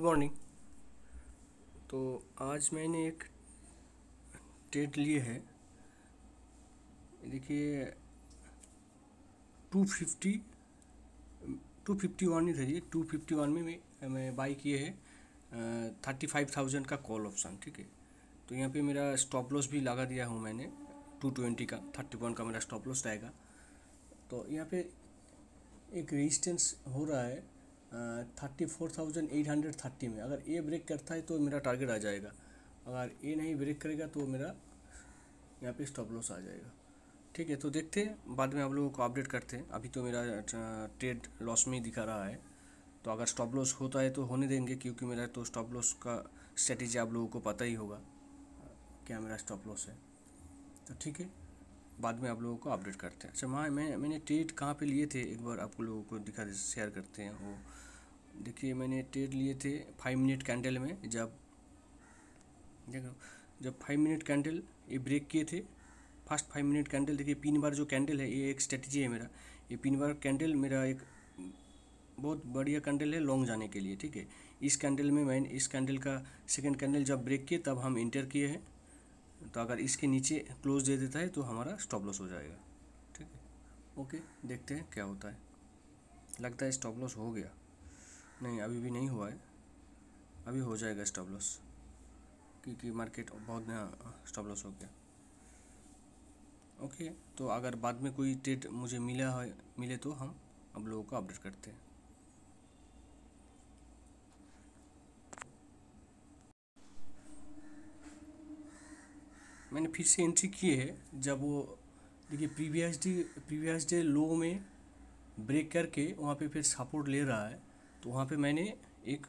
good morning तो आज मैंने एक टेट लिए है देखिए two fifty two fifty one ही धरिए टू फिफ्टी वन में मैं बाई किए है थर्टी फाइव थाउजेंड का कॉल ऑप्शन ठीक है तो यहाँ पे मेरा स्टॉप लॉस भी लगा दिया हूँ मैंने टू ट्वेंटी का थर्टी वन का मेरा स्टॉप लॉस रहेगा तो यहाँ पे एक रेजिस्टेंस हो रहा है thirty four thousand eight hundred thirty में अगर ए ब्रेक करता है तो मेरा टारगेट आ जाएगा अगर ए नहीं ब्रेक करेगा तो मेरा यहाँ पे स्टॉप लॉस आ जाएगा ठीक है तो देखते हैं बाद में आप लोगों को अपडेट करते हैं अभी तो मेरा ट्रेड लॉस में ही दिखा रहा है तो अगर स्टॉप लॉस होता है तो होने देंगे क्योंकि मेरा तो स्टॉप लॉस का स्ट्रेटेजी आप लोगों को पता ही होगा क्या मेरा स्टॉप लॉस है तो ठीक है बाद में आप लोगों को अपडेट करते हैं अच्छा मैं मैं मैंने ट्रेड कहाँ पे लिए थे एक बार आप लोगों को दिखा शेयर करते हैं वो देखिए मैंने टेड लिए थे फाइव मिनट कैंडल में जब देखो जब फाइव मिनट कैंडल ये ब्रेक किए थे फर्स्ट फाइव मिनट कैंडल देखिए पिन बार जो कैंडल है ये एक स्ट्रेटजी है मेरा ये पिन बार कैंडल मेरा एक बहुत बढ़िया कैंडल है लॉन्ग जाने के लिए ठीक है इस कैंडल में मैंने इस कैंडल का सेकंड कैंडल जब ब्रेक किए तब हम इंटर किए हैं तो अगर इसके नीचे क्लोज दे देता है तो हमारा स्टॉप लॉस हो जाएगा ठीक है ओके देखते हैं क्या होता है लगता है स्टॉप लॉस हो गया नहीं अभी भी नहीं हुआ है अभी हो जाएगा स्टॉप लॉस क्योंकि मार्केट बहुत नया स्टॉप लॉस हो गया ओके तो अगर बाद में कोई ट्रेड मुझे मिला है मिले तो हम आप लोगों को अपडेट करते हैं मैंने फिर से एंट्री की है जब वो देखिए previous day previous day low में ब्रेक करके वहाँ पे फिर सपोर्ट ले रहा है तो वहाँ पे मैंने एक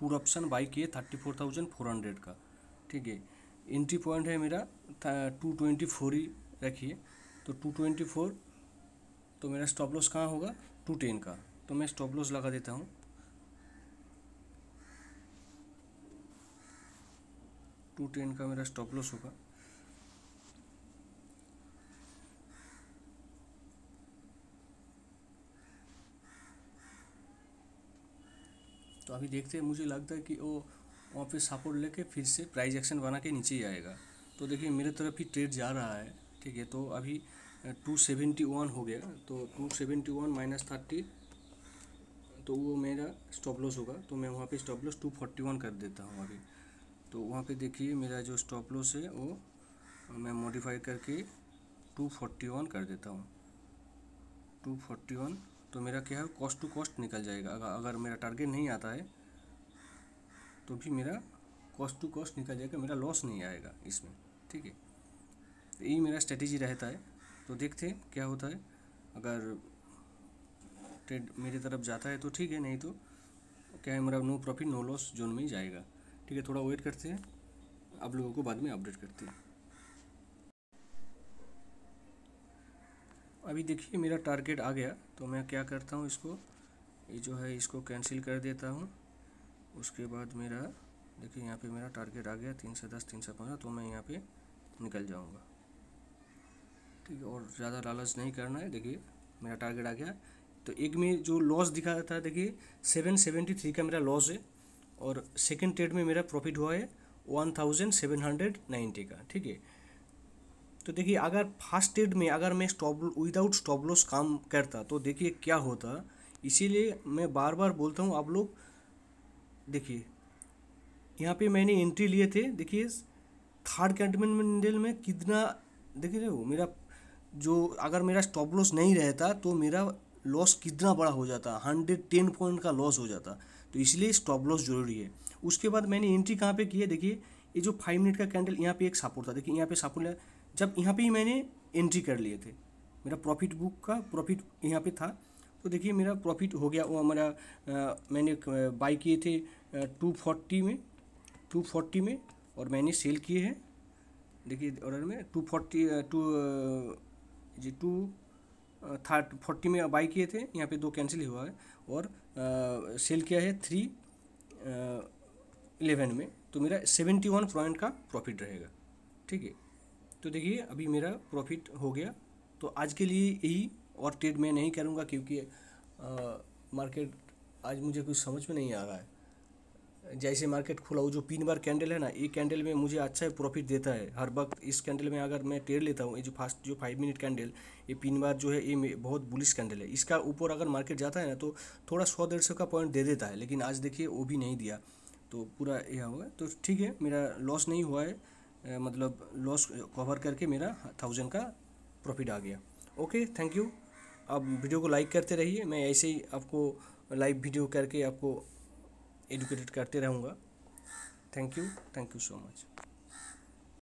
पूरा ऑप्शन बाई किए thirty four thousand four hundred का ठीक है एंट्री पॉइंट है मेरा टू ट्वेंटी फोर ही रखिए तो टू ट्वेंटी फोर तो मेरा स्टॉप लॉस कहाँ होगा टू टेन का तो मैं स्टॉप लॉस लगा देता हूँ टू टेन का मेरा स्टॉप लॉस होगा तो अभी देखते हैं मुझे लगता है कि वो वहाँ पे सपोर्ट लेके फिर से प्राइज एक्शन बना के नीचे ही आएगा तो देखिए मेरे तरफ ही ट्रेड जा रहा है ठीक है तो अभी टू सेवेंटी वन हो गया तो two seventy one minus thirty तो वो मेरा स्टॉप लॉस होगा तो मैं वहाँ पे stop loss two forty one कर देता हूँ अभी तो वहाँ पे देखिए मेरा जो स्टॉप लॉस है वो मैं मॉडिफाई करके टू फोर्टी वन कर देता हूँ टू फोर्टी वन तो मेरा क्या है कॉस्ट टू कॉस्ट निकल जाएगा अगर अगर मेरा टारगेट नहीं आता है तो भी मेरा कॉस्ट टू कॉस्ट निकल जाएगा मेरा लॉस नहीं आएगा इसमें ठीक है तो यही मेरा स्ट्रेटेजी रहता है तो देखते हैं क्या होता है अगर ट्रेड मेरी तरफ जाता है तो ठीक है नहीं तो क्या है मेरा no profit no loss zone में ही जाएगा ठीक है थोड़ा वेट करते हैं आप लोगों को बाद में अपडेट करते हैं अभी देखिए मेरा टारगेट आ गया तो मैं क्या करता हूँ इसको ये जो है इसको कैंसिल कर देता हूँ उसके बाद मेरा देखिए यहाँ पे मेरा टारगेट आ गया तीन सौ दस तीन सौ पंद्रह तो मैं यहाँ पे निकल जाऊँगा ठीक है और ज़्यादा लालच नहीं करना है देखिए मेरा टारगेट आ गया तो एक में जो लॉस दिखा रहा था देखिए सेवन सेवेंटी थ्री का मेरा लॉस है और सेकेंड ट्रेड में मेरा प्रॉफिट हुआ है one thousand seven hundred ninety का ठीक है तो देखिए अगर फर्स्ट एड में अगर मैं स्टॉप विदाउट स्टॉप लॉस काम करता तो देखिए क्या होता इसीलिए मैं बार बार बोलता हूँ आप लोग देखिए यहाँ पे मैंने एंट्री लिए थे देखिए थर्ड कैंटमेंट में कितना देख रहे हो मेरा जो अगर मेरा स्टॉप लॉस नहीं रहता तो मेरा लॉस कितना बड़ा हो जाता हंड्रेड टेन पॉइंट का लॉस हो जाता तो इसलिए स्टॉप लॉस जरूरी है उसके बाद मैंने एंट्री कहाँ पे की है देखिए ये जो फाइव मिनट का कैंडल यहाँ पे एक सपोर्ट था देखिए यहाँ पे सपोर्ट जब यहाँ पे ही मैंने एंट्री कर लिए थे मेरा प्रॉफिट बुक का प्रॉफिट यहाँ पे था तो देखिए मेरा प्रॉफिट हो गया वो हमारा मैंने बाई किए थे टू फोर्टी में टू फोर्टी में और मैंने सेल किए हैं देखिए ऑर्डर में टू फोर्टी टू जी टू थर्ट फोर्टी में बाई किए थे यहाँ पे दो कैंसिल हुआ है और आ, सेल किया है थ्री इलेवन में तो मेरा सेवेंटी वन पॉइंट का प्रॉफिट रहेगा ठीक है तो देखिए अभी मेरा प्रॉफिट हो गया तो आज के लिए यही और ट्रेड मैं नहीं करूँगा क्योंकि मार्केट आज मुझे कुछ समझ में नहीं आ रहा है जैसे मार्केट खुला हुआ जो तीन बार कैंडल है ना ये कैंडल में मुझे अच्छा है प्रॉफिट देता है हर वक्त इस कैंडल में अगर मैं टेड़ लेता हूँ ये जो फास्ट जो फाइव मिनट कैंडल ये तीन बार जो है ये बहुत बुलिस कैंडल है इसका ऊपर अगर मार्केट जाता है ना तो थोड़ा सौ डेढ़ सौ का पॉइंट दे देता है लेकिन आज देखिए वो भी नहीं दिया तो पूरा यह हुआ तो ठीक है मेरा लॉस नहीं हुआ है मतलब लॉस कवर करके मेरा थाउजेंड का प्रॉफिट आ गया ओके थैंक यू आप वीडियो को लाइक करते रहिए मैं ऐसे ही आपको लाइव वीडियो करके आपको एडुकेटेड करते रहूँगा thank you thank you so much